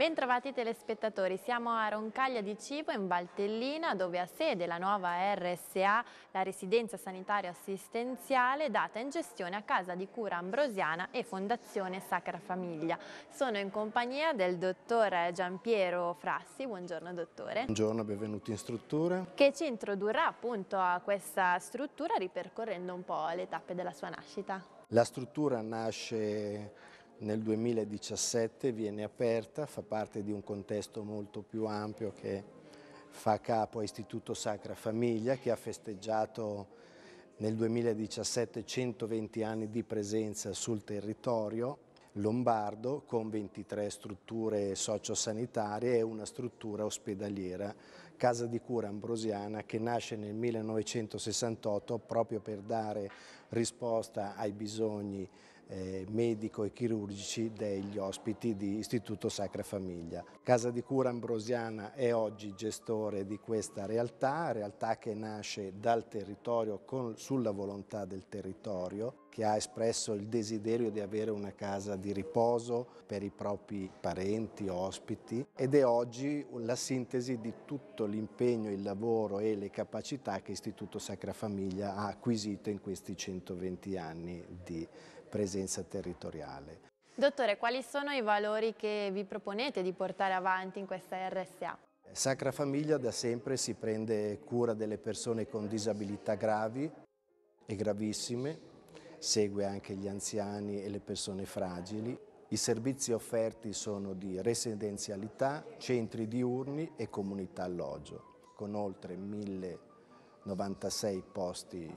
Bentrovati telespettatori, siamo a Roncaglia di Cibo in Valtellina dove ha sede la nuova RSA, la residenza sanitaria assistenziale data in gestione a Casa di Cura Ambrosiana e Fondazione Sacra Famiglia. Sono in compagnia del dottor Giampiero Frassi, buongiorno dottore. Buongiorno, benvenuti in struttura. Che ci introdurrà appunto a questa struttura ripercorrendo un po' le tappe della sua nascita. La struttura nasce nel 2017 viene aperta, fa parte di un contesto molto più ampio che fa capo a Istituto Sacra Famiglia che ha festeggiato nel 2017 120 anni di presenza sul territorio lombardo con 23 strutture sociosanitarie e una struttura ospedaliera, Casa di Cura Ambrosiana che nasce nel 1968 proprio per dare risposta ai bisogni eh, medico e chirurgici degli ospiti di Istituto Sacra Famiglia. Casa di Cura Ambrosiana è oggi gestore di questa realtà, realtà che nasce dal territorio con, sulla volontà del territorio, che ha espresso il desiderio di avere una casa di riposo per i propri parenti, ospiti ed è oggi la sintesi di tutto l'impegno, il lavoro e le capacità che Istituto Sacra Famiglia ha acquisito in questi 120 anni di vita presenza territoriale. Dottore, quali sono i valori che vi proponete di portare avanti in questa RSA? Sacra Famiglia da sempre si prende cura delle persone con disabilità gravi e gravissime, segue anche gli anziani e le persone fragili. I servizi offerti sono di residenzialità, centri diurni e comunità alloggio, con oltre 1096 posti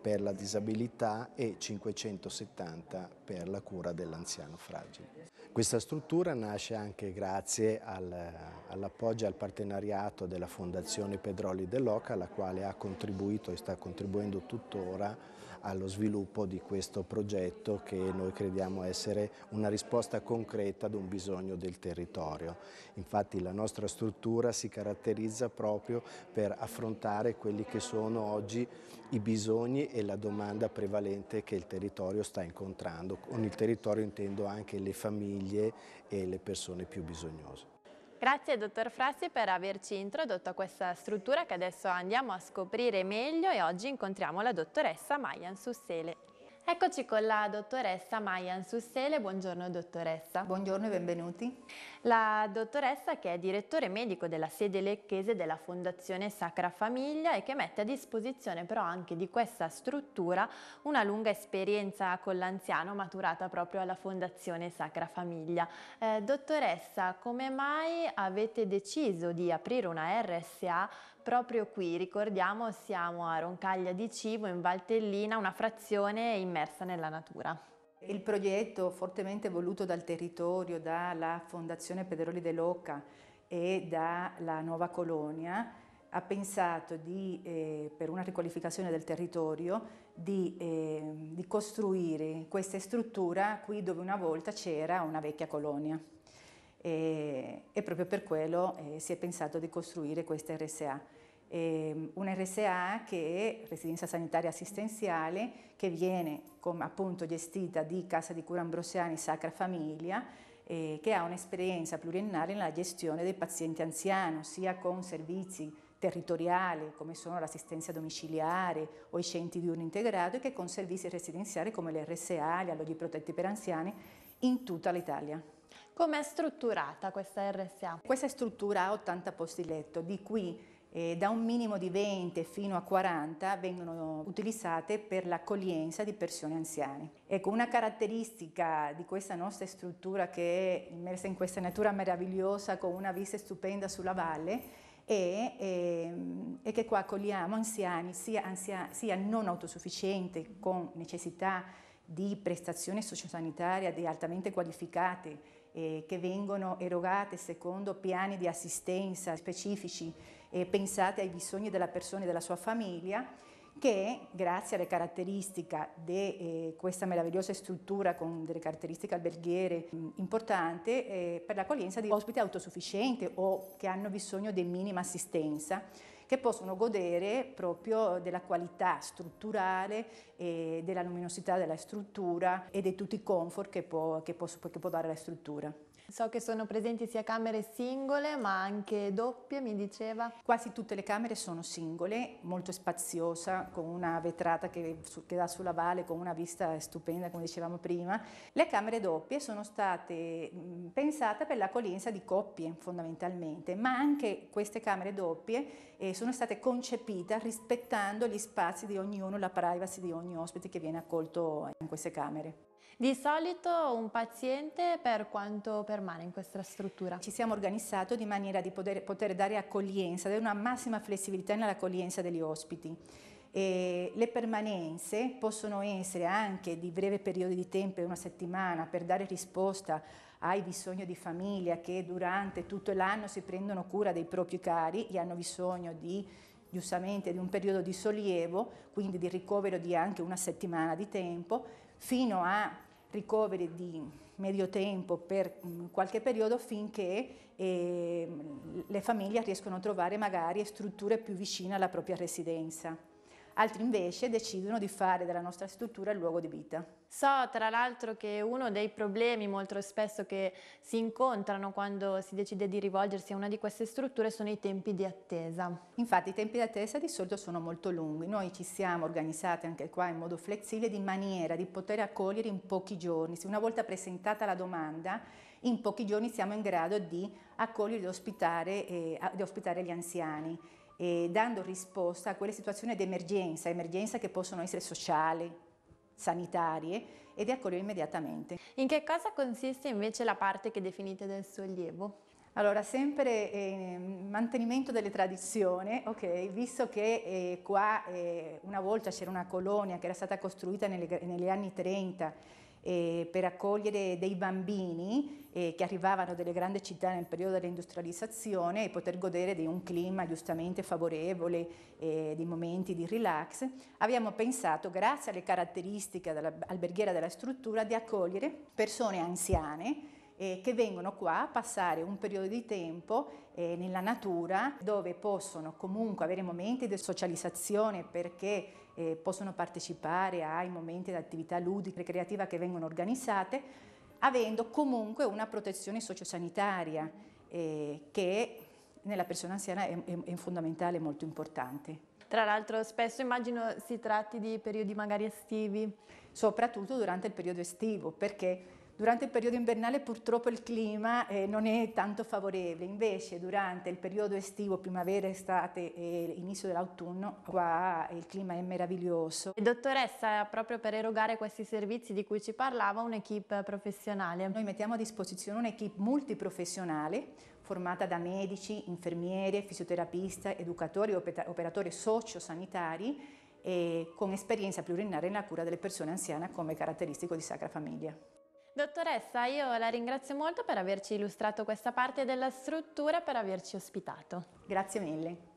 per la disabilità e 570 per la cura dell'anziano fragile. Questa struttura nasce anche grazie all'appoggio e al partenariato della Fondazione Pedroli dell'Oca, la quale ha contribuito e sta contribuendo tuttora allo sviluppo di questo progetto che noi crediamo essere una risposta concreta ad un bisogno del territorio. Infatti la nostra struttura si caratterizza proprio per affrontare quelli che sono oggi i bisogni e la domanda prevalente che il territorio sta incontrando. Con il territorio intendo anche le famiglie e le persone più bisognose. Grazie dottor Frassi per averci introdotto a questa struttura che adesso andiamo a scoprire meglio e oggi incontriamo la dottoressa Mayan Sussele. Eccoci con la dottoressa Mayan Sussele, buongiorno dottoressa. Buongiorno e benvenuti la dottoressa che è direttore medico della sede lecchese della Fondazione Sacra Famiglia e che mette a disposizione però anche di questa struttura una lunga esperienza con l'anziano maturata proprio alla Fondazione Sacra Famiglia. Eh, dottoressa, come mai avete deciso di aprire una RSA proprio qui? Ricordiamo siamo a Roncaglia di Civo in Valtellina, una frazione immersa nella natura. Il progetto fortemente voluto dal territorio, dalla Fondazione Pedroli dell'Oca e dalla Nuova Colonia ha pensato di, eh, per una riqualificazione del territorio di, eh, di costruire questa struttura qui dove una volta c'era una vecchia colonia. E, e, proprio per quello eh, si è pensato di costruire questa RSA eh, un RSA che è residenza sanitaria assistenziale che viene com, appunto gestita di Casa di Cura Ambrosiani Sacra Famiglia eh, che ha un'esperienza pluriennale nella gestione del paziente anziano sia con servizi territoriali come sono l'assistenza domiciliare o i centri di urno integrato che con servizi residenziali come le RSA, gli alloggi protetti per anziani in tutta l'Italia. Com'è strutturata questa RSA? Questa struttura ha 80 posti letto, di cui eh, da un minimo di 20 fino a 40 vengono utilizzate per l'accoglienza di persone anziane. Ecco, una caratteristica di questa nostra struttura che è immersa in questa natura meravigliosa con una vista stupenda sulla valle è, è, ehm, è che qua accogliamo anziani sia, anzia, sia non autosufficienti con necessità di prestazioni sociosanitarie altamente qualificate eh, che vengono erogate secondo piani di assistenza specifici eh, pensate ai bisogni della persona e della sua famiglia che grazie alle caratteristiche di eh, questa meravigliosa struttura con delle caratteristiche alberghiere mm, importanti eh, per l'accoglienza di ospiti autosufficienti o che hanno bisogno di minima assistenza che possono godere proprio della qualità strutturale e della luminosità della struttura e di tutti i comfort che può, che può, che può dare la struttura. So che sono presenti sia camere singole ma anche doppie, mi diceva. Quasi tutte le camere sono singole, molto spaziosa, con una vetrata che, che dà sulla valle, con una vista stupenda, come dicevamo prima. Le camere doppie sono state mm, pensate per l'accoglienza di coppie fondamentalmente, ma anche queste camere doppie eh, sono state concepite rispettando gli spazi di ognuno, la privacy di ogni ospite che viene accolto in queste camere. Di solito un paziente per quanto permane in questa struttura? Ci siamo organizzati di maniera di poter, poter dare accoglienza, dare una massima flessibilità nell'accoglienza degli ospiti. E le permanenze possono essere anche di breve periodo di tempo, una settimana, per dare risposta ai bisogni di famiglia che durante tutto l'anno si prendono cura dei propri cari e hanno bisogno di giustamente di un periodo di sollievo, quindi di ricovero di anche una settimana di tempo, fino a ricoveri di medio tempo per mm, qualche periodo finché eh, le famiglie riescono a trovare magari strutture più vicine alla propria residenza altri invece decidono di fare della nostra struttura il luogo di vita. So tra l'altro che uno dei problemi molto spesso che si incontrano quando si decide di rivolgersi a una di queste strutture sono i tempi di attesa. Infatti i tempi di attesa di solito sono molto lunghi, noi ci siamo organizzati anche qua in modo flessibile di maniera di poter accogliere in pochi giorni, se una volta presentata la domanda in pochi giorni siamo in grado di accogliere e ospitare, eh, ospitare gli anziani eh, dando risposta a quelle situazioni d'emergenza, emergenza che possono essere sociali, sanitarie ed accoglio immediatamente. In che cosa consiste invece la parte che definite del sollievo? Allora, sempre eh, mantenimento delle tradizioni, okay, visto che eh, qua eh, una volta c'era una colonia che era stata costruita nelle, negli anni 30 eh, per accogliere dei bambini eh, che arrivavano dalle grandi città nel periodo dell'industrializzazione e poter godere di un clima giustamente favorevole, eh, di momenti di relax, abbiamo pensato, grazie alle caratteristiche dell'alberghiera della struttura, di accogliere persone anziane eh, che vengono qua a passare un periodo di tempo eh, nella natura dove possono comunque avere momenti di socializzazione perché eh, possono partecipare ai momenti di attività ludica e creativa che vengono organizzate, avendo comunque una protezione sociosanitaria eh, che nella persona anziana è, è, è fondamentale e molto importante. Tra l'altro spesso immagino si tratti di periodi magari estivi. Soprattutto durante il periodo estivo perché Durante il periodo invernale purtroppo il clima eh, non è tanto favorevole, invece durante il periodo estivo, primavera, estate e inizio dell'autunno, qua il clima è meraviglioso. dottoressa, proprio per erogare questi servizi di cui ci parlava, un'equipe professionale. Noi mettiamo a disposizione un'equipe multiprofessionale formata da medici, infermiere, fisioterapisti, educatori, operatori sociosanitari e con esperienza pluriennale nella cura delle persone anziane come caratteristico di Sacra Famiglia. Dottoressa, io la ringrazio molto per averci illustrato questa parte della struttura e per averci ospitato. Grazie mille.